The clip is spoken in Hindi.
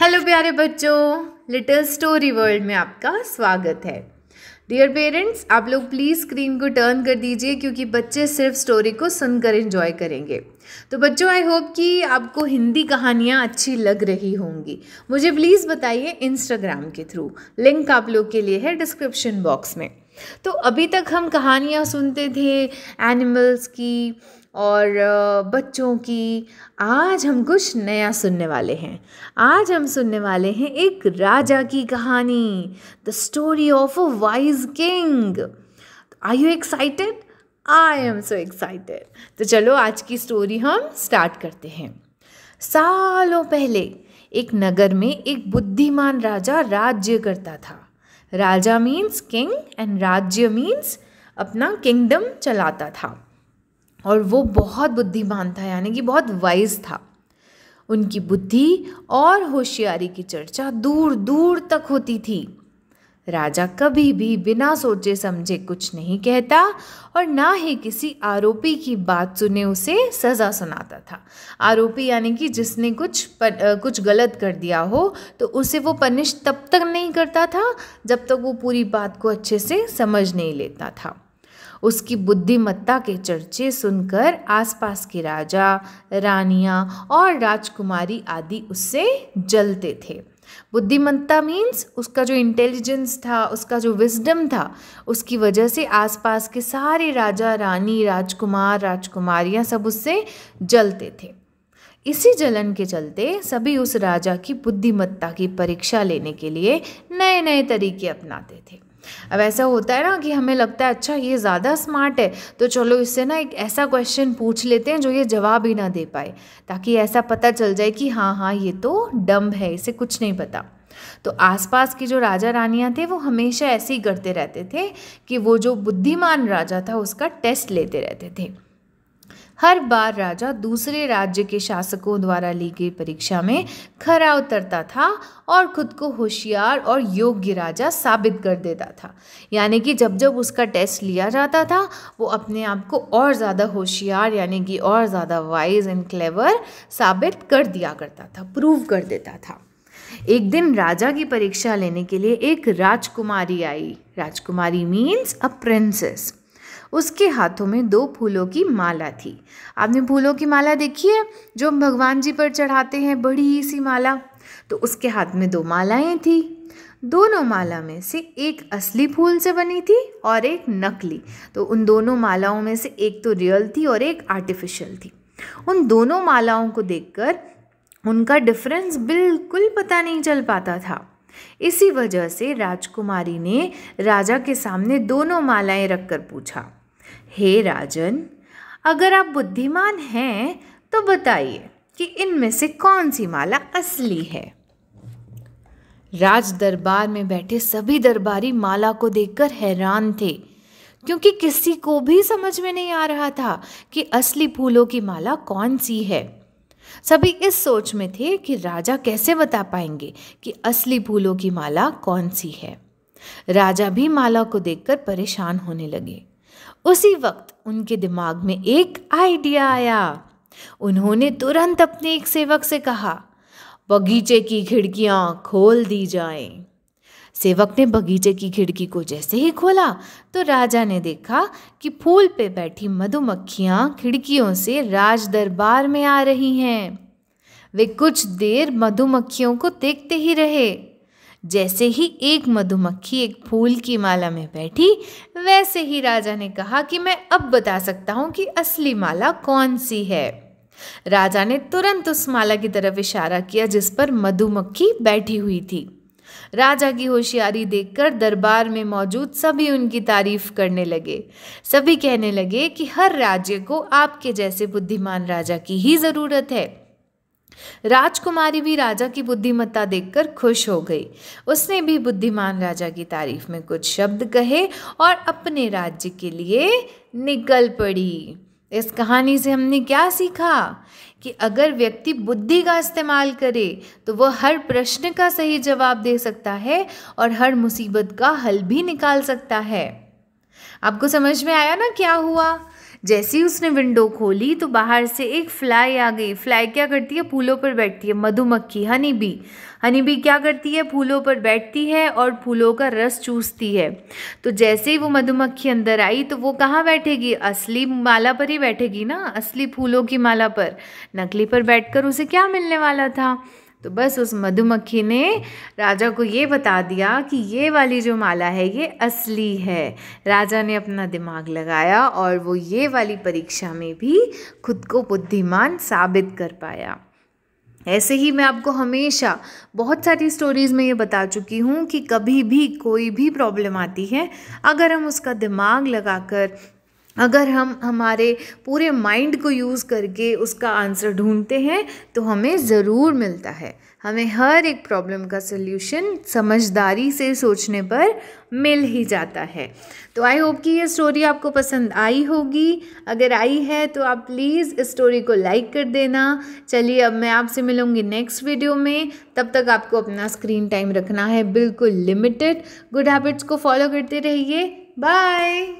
हेलो प्यारे बच्चों लिटिल स्टोरी वर्ल्ड में आपका स्वागत है डियर पेरेंट्स आप लोग प्लीज़ स्क्रीन को टर्न कर दीजिए क्योंकि बच्चे सिर्फ स्टोरी को सुनकर एंजॉय करेंगे तो बच्चों आई होप कि आपको हिंदी कहानियाँ अच्छी लग रही होंगी मुझे प्लीज़ बताइए इंस्टाग्राम के थ्रू लिंक आप लोग के लिए है डिस्क्रिप्शन बॉक्स में तो अभी तक हम कहानियाँ सुनते थे एनिमल्स की और बच्चों की आज हम कुछ नया सुनने वाले हैं आज हम सुनने वाले हैं एक राजा की कहानी the story of a wise king are you excited I am so excited तो चलो आज की स्टोरी हम स्टार्ट करते हैं सालों पहले एक नगर में एक बुद्धिमान राजा राज्य करता था राजा मीन्स किंग एंड राज्य मीन्स अपना किंगडम चलाता था और वो बहुत बुद्धिमान था यानी कि बहुत वाइज था उनकी बुद्धि और होशियारी की चर्चा दूर दूर तक होती थी राजा कभी भी बिना सोचे समझे कुछ नहीं कहता और ना ही किसी आरोपी की बात सुने उसे सज़ा सुनाता था आरोपी यानी कि जिसने कुछ पर, आ, कुछ गलत कर दिया हो तो उसे वो पनिश तब तक नहीं करता था जब तक वो पूरी बात को अच्छे से समझ नहीं लेता था उसकी बुद्धिमत्ता के चर्चे सुनकर आसपास के राजा रानियाँ और राजकुमारी आदि उससे जलते थे बुद्धिमत्ता मीन्स उसका जो इंटेलिजेंस था उसका जो विजडम था उसकी वजह से आसपास के सारे राजा रानी राजकुमार राजकुमारियाँ सब उससे जलते थे इसी जलन के चलते सभी उस राजा की बुद्धिमत्ता की परीक्षा लेने के लिए नए नए तरीके अपनाते थे अब ऐसा होता है ना कि हमें लगता है अच्छा ये ज़्यादा स्मार्ट है तो चलो इससे ना एक ऐसा क्वेश्चन पूछ लेते हैं जो ये जवाब ही ना दे पाए ताकि ऐसा पता चल जाए कि हाँ हाँ ये तो डम्ब है इसे कुछ नहीं पता तो आसपास की जो राजा रानियाँ थे वो हमेशा ऐसे ही करते रहते थे कि वो जो बुद्धिमान राजा था उसका टेस्ट लेते रहते थे हर बार राजा दूसरे राज्य के शासकों द्वारा ली गई परीक्षा में खरा उतरता था और खुद को होशियार और योग्य राजा साबित कर देता था यानी कि जब जब उसका टेस्ट लिया जाता था वो अपने आप को और ज़्यादा होशियार यानी कि और ज़्यादा वाइज एंड क्लेवर साबित कर दिया करता था प्रूव कर देता था एक दिन राजा की परीक्षा लेने के लिए एक राजकुमारी आई राजकुमारी मीन्स अ प्रिंसेस उसके हाथों में दो फूलों की माला थी आपने फूलों की माला देखी है जो हम भगवान जी पर चढ़ाते हैं बड़ी सी माला तो उसके हाथ में दो मालाएं थी दोनों माला में से एक असली फूल से बनी थी और एक नकली तो उन दोनों मालाओं में से एक तो रियल थी और एक आर्टिफिशियल थी उन दोनों मालाओं को देखकर उनका डिफरेंस बिल्कुल पता नहीं चल पाता था इसी वजह से राजकुमारी ने राजा के सामने दोनों मालाएं रखकर पूछा हे राजन अगर आप बुद्धिमान हैं तो बताइए कि इनमें से कौन सी माला असली है राज दरबार में बैठे सभी दरबारी माला को देखकर हैरान थे क्योंकि किसी को भी समझ में नहीं आ रहा था कि असली फूलों की माला कौन सी है सभी इस सोच में थे कि राजा कैसे बता पाएंगे कि असली फूलों की माला कौन सी है राजा भी माला को देखकर परेशान होने लगे उसी वक्त उनके दिमाग में एक आइडिया आया उन्होंने तुरंत अपने एक सेवक से कहा बगीचे की खिड़कियां खोल दी जाएं। सेवक ने बगीचे की खिड़की को जैसे ही खोला तो राजा ने देखा कि फूल पे बैठी मधुमक्खियां खिड़कियों से राज दरबार में आ रही हैं वे कुछ देर मधुमक्खियों को देखते ही रहे जैसे ही एक मधुमक्खी एक फूल की माला में बैठी वैसे ही राजा ने कहा कि मैं अब बता सकता हूँ कि असली माला कौन सी है राजा ने तुरंत उस माला की तरफ इशारा किया जिस पर मधुमक्खी बैठी हुई थी राजा की होशियारी देखकर दरबार में मौजूद सभी उनकी तारीफ करने लगे सभी कहने लगे कि हर राज्य को आपके जैसे बुद्धिमान राजा की ही ज़रूरत है राजकुमारी भी राजा की बुद्धिमत्ता देखकर खुश हो गई उसने भी बुद्धिमान राजा की तारीफ में कुछ शब्द कहे और अपने राज्य के लिए निकल पड़ी इस कहानी से हमने क्या सीखा कि अगर व्यक्ति बुद्धि का इस्तेमाल करे तो वह हर प्रश्न का सही जवाब दे सकता है और हर मुसीबत का हल भी निकाल सकता है आपको समझ में आया ना क्या हुआ जैसे ही उसने विंडो खोली तो बाहर से एक फ्लाई आ गई फ्लाई क्या करती है फूलों पर बैठती है मधुमक्खी हनी बी हनी बी क्या करती है फूलों पर बैठती है और फूलों का रस चूसती है तो जैसे ही वो मधुमक्खी अंदर आई तो वो कहाँ बैठेगी असली माला पर ही बैठेगी ना असली फूलों की माला पर नकली पर बैठकर उसे क्या मिलने वाला था तो बस उस मधुमक्खी ने राजा को ये बता दिया कि ये वाली जो माला है ये असली है राजा ने अपना दिमाग लगाया और वो ये वाली परीक्षा में भी खुद को बुद्धिमान साबित कर पाया ऐसे ही मैं आपको हमेशा बहुत सारी स्टोरीज़ में ये बता चुकी हूँ कि कभी भी कोई भी प्रॉब्लम आती है अगर हम उसका दिमाग लगाकर अगर हम हमारे पूरे माइंड को यूज़ करके उसका आंसर ढूंढते हैं तो हमें ज़रूर मिलता है हमें हर एक प्रॉब्लम का सोल्यूशन समझदारी से सोचने पर मिल ही जाता है तो आई होप कि ये स्टोरी आपको पसंद आई होगी अगर आई है तो आप प्लीज़ इस स्टोरी को लाइक कर देना चलिए अब मैं आपसे मिलूँगी नेक्स्ट वीडियो में तब तक आपको अपना स्क्रीन टाइम रखना है बिल्कुल लिमिटेड गुड हैबिट्स को फॉलो करते रहिए बाय